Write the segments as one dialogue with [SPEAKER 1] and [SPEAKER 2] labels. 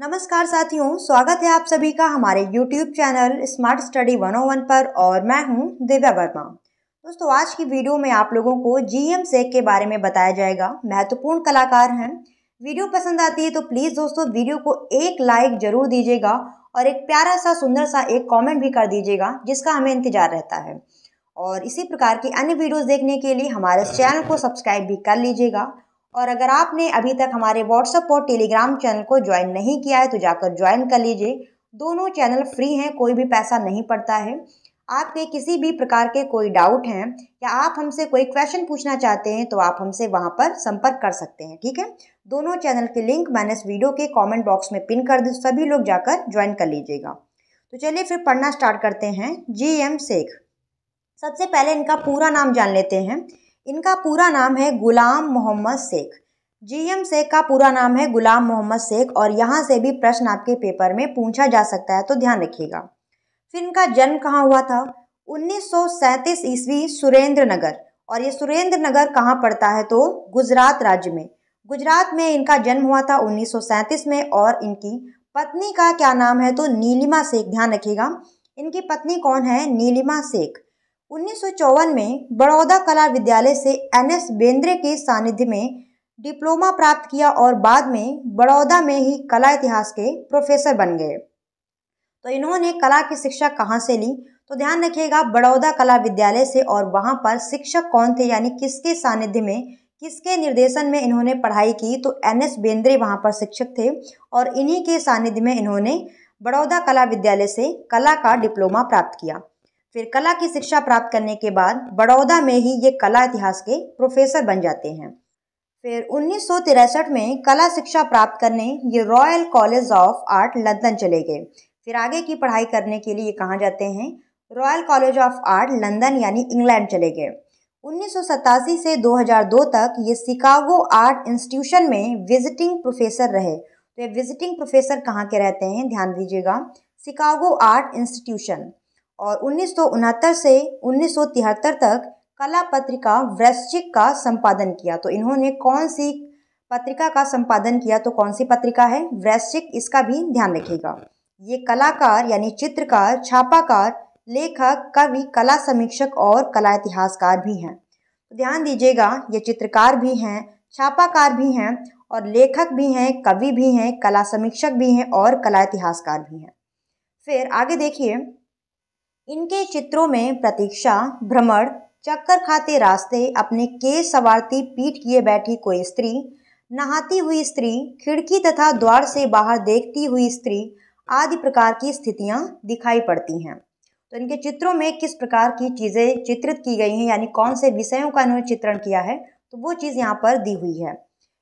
[SPEAKER 1] नमस्कार साथियों स्वागत है आप सभी का हमारे YouTube चैनल स्मार्ट स्टडी 101 पर और मैं हूं दिव्या वर्मा दोस्तों आज की वीडियो में आप लोगों को एम सेक के बारे में बताया जाएगा महत्वपूर्ण कलाकार हैं वीडियो पसंद आती है तो प्लीज़ दोस्तों वीडियो को एक लाइक जरूर दीजिएगा और एक प्यारा सा सुंदर सा एक कॉमेंट भी कर दीजिएगा जिसका हमें इंतजार रहता है और इसी प्रकार की अन्य वीडियोज़ देखने के लिए हमारे चैनल को सब्सक्राइब भी कर लीजिएगा और अगर आपने अभी तक हमारे व्हाट्सअप और टेलीग्राम चैनल को ज्वाइन नहीं किया है तो जाकर ज्वाइन कर लीजिए दोनों चैनल फ्री हैं कोई भी पैसा नहीं पड़ता है आपके किसी भी प्रकार के कोई डाउट हैं या आप हमसे कोई क्वेश्चन पूछना चाहते हैं तो आप हमसे वहाँ पर संपर्क कर सकते हैं ठीक है दोनों चैनल के लिंक मैंने इस वीडियो के कमेंट बॉक्स में पिन कर दी सभी लोग जाकर ज्वाइन कर लीजिएगा तो चलिए फिर पढ़ना स्टार्ट करते हैं जी एम शेख सबसे पहले इनका पूरा नाम जान लेते हैं इनका पूरा नाम है गुलाम मोहम्मद शेख जीएम शेख का पूरा नाम है गुलाम मोहम्मद शेख और यहाँ से भी प्रश्न आपके पेपर में पूछा जा सकता है तो ध्यान रखिएगा फिर इनका जन्म कहाँ हुआ था उन्नीस ईस्वी सुरेंद्र नगर और ये सुरेंद्र नगर कहाँ पड़ता है तो गुजरात राज्य में गुजरात में इनका जन्म हुआ था 1937 में और इनकी पत्नी का क्या नाम है तो नीलिमा शेख ध्यान रखिएगा इनकी पत्नी कौन है नीलिमा शेख उन्नीस में बड़ौदा कला विद्यालय से एन एस बेंद्रे के सानिध्य में डिप्लोमा प्राप्त किया और बाद में बड़ौदा में ही कला इतिहास के प्रोफेसर बन गए तो इन्होंने कला की शिक्षा कहाँ से ली तो ध्यान रखिएगा बड़ौदा कला विद्यालय से और वहाँ पर शिक्षक कौन थे यानी किसके सानिध्य में किसके निर्देशन में इन्होंने पढ़ाई की तो एन एस बेंद्रे वहाँ पर शिक्षक थे और इन्हीं के सानिध्य में इन्होंने बड़ौदा कला विद्यालय से कला का डिप्लोमा प्राप्त किया फिर कला की शिक्षा प्राप्त करने के बाद बड़ौदा में ही ये कला इतिहास के प्रोफेसर बन जाते हैं फिर उन्नीस में कला शिक्षा प्राप्त करने ये royal college of art London चले गए फिर आगे की पढ़ाई करने के लिए ये कहाँ जाते हैं royal college of art London यानी इंग्लैंड चले गए उन्नीस से 2002 तक ये शिकागो आर्ट इंस्टीट्यूशन में विजिटिंग प्रोफेसर रहे तो ये विजिटिंग प्रोफेसर कहाँ के रहते हैं ध्यान दीजिएगा शिकागो आर्ट इंस्टीट्यूशन और उन्नीस से उन्नीस तक कला पत्रिका वृश्चिक का संपादन किया तो इन्होंने कौन सी पत्रिका का संपादन किया तो कौन सी पत्रिका है वृश्चिक इसका भी ध्यान रखिएगा ये कलाकार यानी चित्रकार छापाकार लेखक कवि कला समीक्षक और कला इतिहासकार भी हैं तो ध्यान दीजिएगा ये चित्रकार भी हैं छापाकार भी हैं और लेखक भी हैं कवि भी हैं कला समीक्षक भी हैं और कला इतिहासकार भी हैं फिर आगे देखिए इनके चित्रों में प्रतीक्षा भ्रमण चक्कर खाते रास्ते अपने केस सवारती पीठ किए बैठी कोई स्त्री नहाती हुई स्त्री खिड़की तथा द्वार से बाहर देखती हुई स्त्री आदि प्रकार की स्थितियां दिखाई पड़ती हैं तो इनके चित्रों में किस प्रकार की चीज़ें चित्रित की गई हैं यानी कौन से विषयों का इन्होंने चित्रण किया है तो वो चीज़ यहाँ पर दी हुई है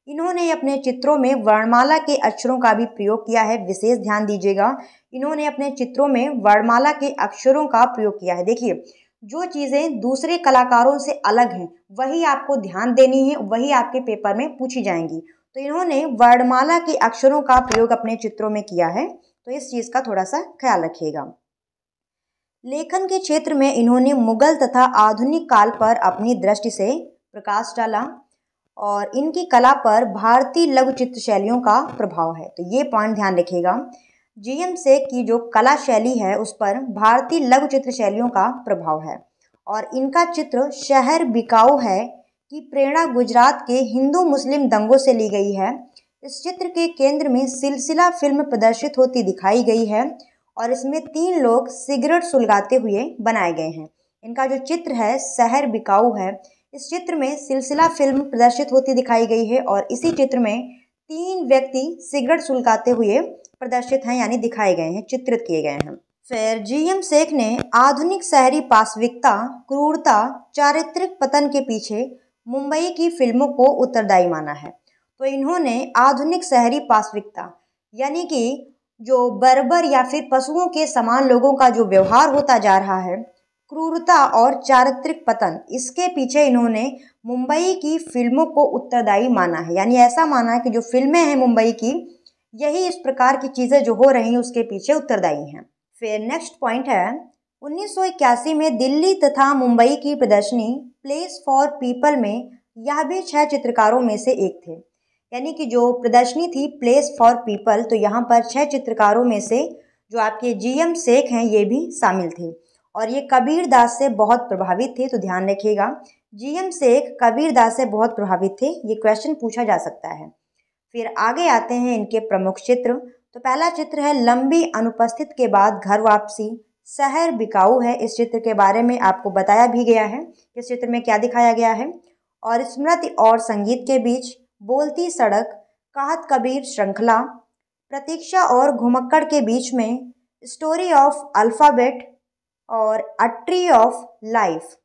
[SPEAKER 1] इन्होंने अपने चित्रों में वर्णमाला के अक्षरों का भी प्रयोग किया है विशेष ध्यान दीजिएगा इन्होंने अपने चित्रों में वर्णमाला के अक्षरों का प्रयोग किया है देखिए जो चीज़ें दूसरे कलाकारों से अलग हैं वही आपको ध्यान देनी है वही आपके पेपर में पूछी जाएंगी तो इन्होंने वर्णमाला के अक्षरों का प्रयोग अपने चित्रों में किया है तो इस चीज़ का थोड़ा सा ख्याल रखिएगा लेखन के क्षेत्र में इन्होंने मुगल तथा आधुनिक काल पर अपनी दृष्टि से प्रकाश डाला और इनकी कला पर भारतीय लघु चित्र शैलियों का प्रभाव है तो ये पॉइंट ध्यान रखिएगा जीएम से की जो कला शैली है उस पर भारतीय लघु चित्र शैलियों का प्रभाव है और इनका चित्र शहर बिकाऊ है की प्रेरणा गुजरात के हिंदू मुस्लिम दंगों से ली गई है इस चित्र के केंद्र में सिलसिला फिल्म प्रदर्शित होती दिखाई गई है और इसमें तीन लोग सिगरेट सुलगाते हुए बनाए गए हैं इनका जो चित्र है शहर बिकाऊ है इस चित्र में सिलसिला फिल्म प्रदर्शित होती दिखाई गई है और इसी चित्र में तीन व्यक्ति सिगरेट सुलगाते हुए प्रदर्शित हैं यानी दिखाए गए हैं चित्रित किए गए हैं फिर जीएम शेख ने आधुनिक शहरी पाश्विकता क्रूरता चारित्रिक पतन के पीछे मुंबई की फिल्मों को उत्तरदायी माना है तो इन्होंने आधुनिक शहरी पाश्विकता यानी कि जो बर्बर या फिर पशुओं के समान लोगों का जो व्यवहार होता जा रहा है क्रूरता और चारित्रिक पतन इसके पीछे इन्होंने मुंबई की फिल्मों को उत्तरदायी माना है यानी ऐसा माना है कि जो फिल्में हैं मुंबई की यही इस प्रकार की चीज़ें जो हो रही हैं उसके पीछे उत्तरदायी हैं फिर नेक्स्ट पॉइंट है 1981 में दिल्ली तथा मुंबई की प्रदर्शनी प्लेस फॉर पीपल में यह भी छह चित्रकारों में से एक थे यानी कि जो प्रदर्शनी थी प्लेस फॉर पीपल तो यहाँ पर छह चित्रकारों में से जो आपके जी एम शेख हैं ये भी शामिल थे और ये कबीर दास से बहुत प्रभावित थे तो ध्यान रखिएगा जी एम शेख कबीर दास से बहुत प्रभावित थे ये क्वेश्चन पूछा जा सकता है फिर आगे आते हैं इनके प्रमुख चित्र तो पहला चित्र है लंबी अनुपस्थित के बाद घर वापसी शहर बिकाऊ है इस चित्र के बारे में आपको बताया भी गया है इस चित्र में क्या दिखाया गया है और स्मृति और संगीत के बीच बोलती सड़क कहत कबीर श्रृंखला प्रतीक्षा और घुमक्कड़ के बीच में स्टोरी ऑफ अल्फ़ाबेट और अ ट्री ऑफ लाइफ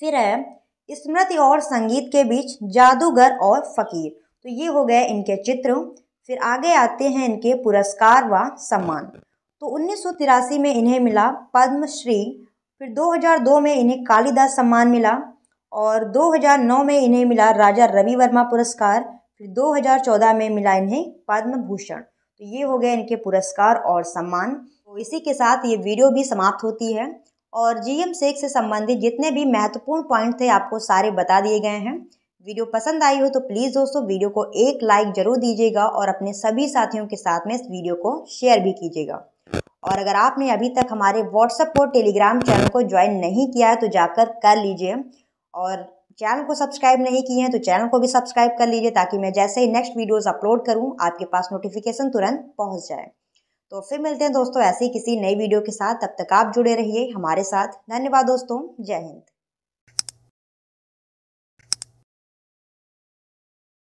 [SPEAKER 1] फिर है स्मृति और संगीत के बीच जादूगर और फकीर तो ये हो गए इनके चित्र फिर आगे आते हैं इनके पुरस्कार व सम्मान तो उन्नीस में इन्हें मिला पद्मश्री फिर 2002 में इन्हें कालिदास सम्मान मिला और 2009 में इन्हें मिला राजा रवि वर्मा पुरस्कार फिर 2014 में मिला इन्हें पद्म भूषण तो ये हो गए इनके पुरस्कार और सम्मान तो इसी के साथ ये वीडियो भी समाप्त होती है और जीएम सेक से संबंधित जितने भी महत्वपूर्ण पॉइंट थे आपको सारे बता दिए गए हैं वीडियो पसंद आई हो तो प्लीज़ दोस्तों वीडियो को एक लाइक ज़रूर दीजिएगा और अपने सभी साथियों के साथ में इस वीडियो को शेयर भी कीजिएगा और अगर आपने अभी तक हमारे व्हाट्सएप और टेलीग्राम चैनल को ज्वाइन नहीं किया है तो जाकर कर लीजिए और चैनल को सब्सक्राइब नहीं किए हैं तो चैनल को भी सब्सक्राइब कर लीजिए ताकि मैं जैसे ही नेक्स्ट वीडियोस अपलोड करूं आपके पास नोटिफिकेशन तुरंत पहुंच जाए तो फिर मिलते हैं दोस्तों ऐसे ही किसी नई वीडियो के साथ तब तक आप जुड़े रहिए हमारे साथ धन्यवाद दोस्तों जय हिंद